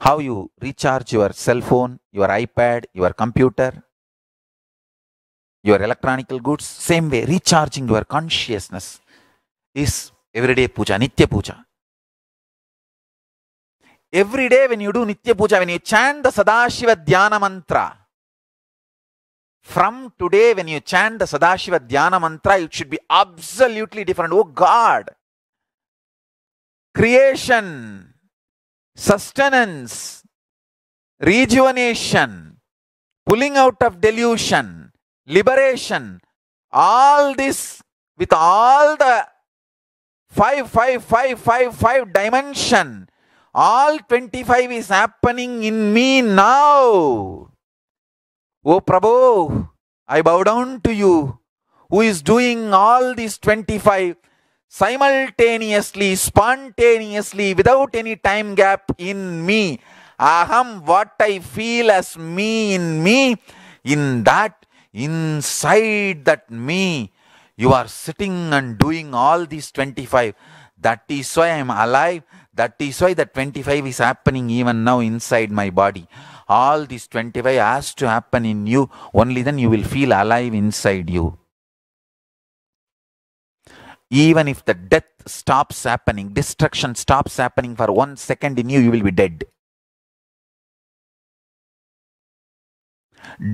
how you recharge your cell phone, your iPad, your computer, your electronic goods. Same way, recharging your consciousness is everyday puja, nitya puja. Every day when you do nitya puja, when you chant the Sadashiva Dhyana mantra, from today when you chant the sadashiva dhyana mantra it should be absolutely different oh god creation sustenance, rejuvenation, pulling out of delusion, liberation, all this with all the five, five, five, five, five dimension, all 25 is happening in me now. Oh Prabhu, I bow down to you who is doing all these 25 simultaneously, spontaneously, without any time gap in me. Aham, what I feel as me in me, in that, inside that me, you are sitting and doing all these 25. That is why I am alive. That is why the 25 is happening even now inside my body. All these 25 has to happen in you. Only then you will feel alive inside you even if the death stops happening, destruction stops happening for one second in you, you will be dead.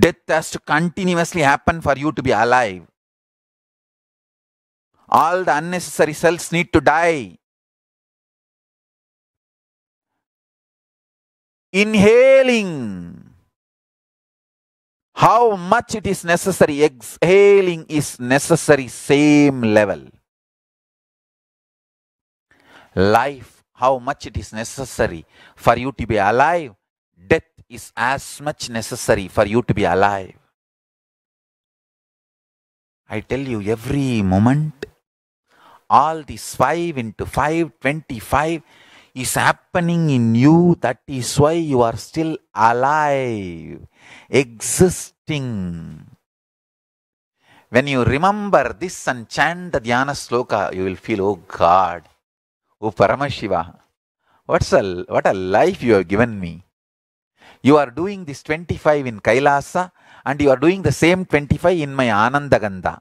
Death has to continuously happen for you to be alive. All the unnecessary cells need to die. Inhaling. How much it is necessary, exhaling is necessary, same level life, how much it is necessary for you to be alive, death is as much necessary for you to be alive. I tell you, every moment, all this 5 into 5, 25 is happening in you. That is why you are still alive, existing. When you remember this and chant the dhyana sloka, you will feel, oh God, O Paramashiva, what's a, what a life you have given me. You are doing this 25 in Kailasa and you are doing the same 25 in my Anandaganda.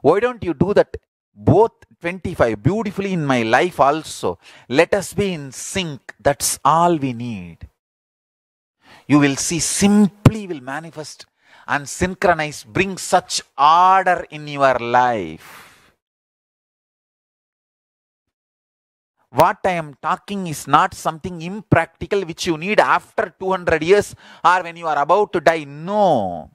Why don't you do that both 25 beautifully in my life also? Let us be in sync. That's all we need. You will see simply will manifest and synchronize, bring such order in your life. what I am talking is not something impractical which you need after 200 years or when you are about to die. No.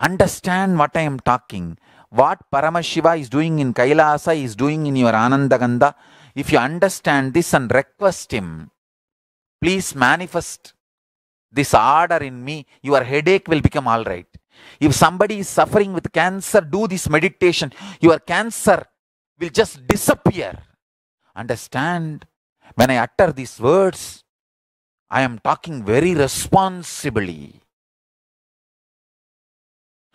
Understand what I am talking. What Paramashiva is doing in Kailasa is doing in your Anandaganda. If you understand this and request Him, please manifest this order in me, your headache will become all right. If somebody is suffering with cancer, do this meditation. Your cancer will just disappear understand when I utter these words, I am talking very responsibly.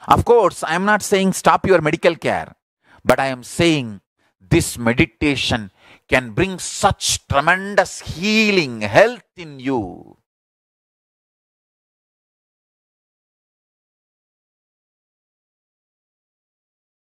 Of course, I am not saying stop your medical care, but I am saying this meditation can bring such tremendous healing, health in you.